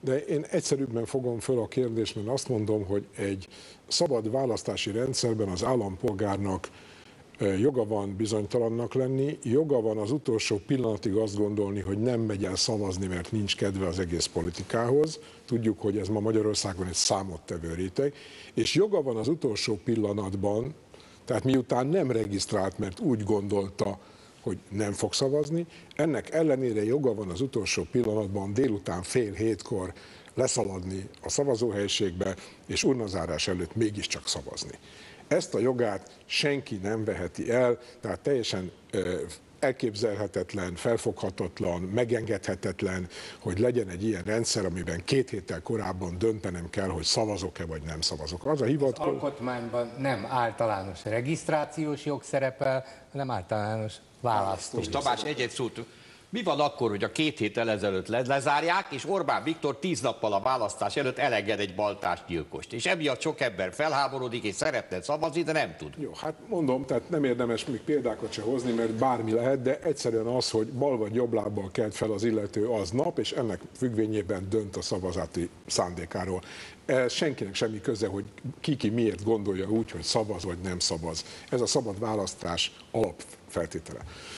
de én egyszerűbben fogom föl a kérdést, mert azt mondom, hogy egy szabad választási rendszerben az állampolgárnak joga van bizonytalannak lenni, joga van az utolsó pillanatig azt gondolni, hogy nem megy el szavazni, mert nincs kedve az egész politikához. Tudjuk, hogy ez ma Magyarországon egy számottevő réteg, és joga van az utolsó pillanatban, tehát miután nem regisztrált, mert úgy gondolta, hogy nem fog szavazni. Ennek ellenére joga van az utolsó pillanatban délután fél hétkor leszaladni a szavazóhelyiségbe, és urnazárás előtt mégiscsak szavazni. Ezt a jogát senki nem veheti el, tehát teljesen elképzelhetetlen, felfoghatatlan, megengedhetetlen, hogy legyen egy ilyen rendszer, amiben két héttel korábban döntenem kell, hogy szavazok-e vagy nem szavazok. Az a hivatkozás. Az alkotmányban nem általános regisztrációs jog szerepel, hanem általános választó. És Tabás egy-egy szót mi van akkor, hogy a két héttel ezelőtt lezárják, és Orbán Viktor tíz nappal a választás előtt eleged egy baltás gyilkost? És emiatt sok ember felháborodik, és szeretne szavazni, de nem tud. Jó, hát mondom, tehát nem érdemes még példákat se hozni, mert bármi lehet, de egyszerűen az, hogy bal vagy jobb lábbal kelt fel az illető az nap, és ennek függvényében dönt a szavazati szándékáról. Ez senkinek semmi köze, hogy ki ki miért gondolja úgy, hogy szavaz vagy nem szavaz. Ez a szabad választás alapfeltétele.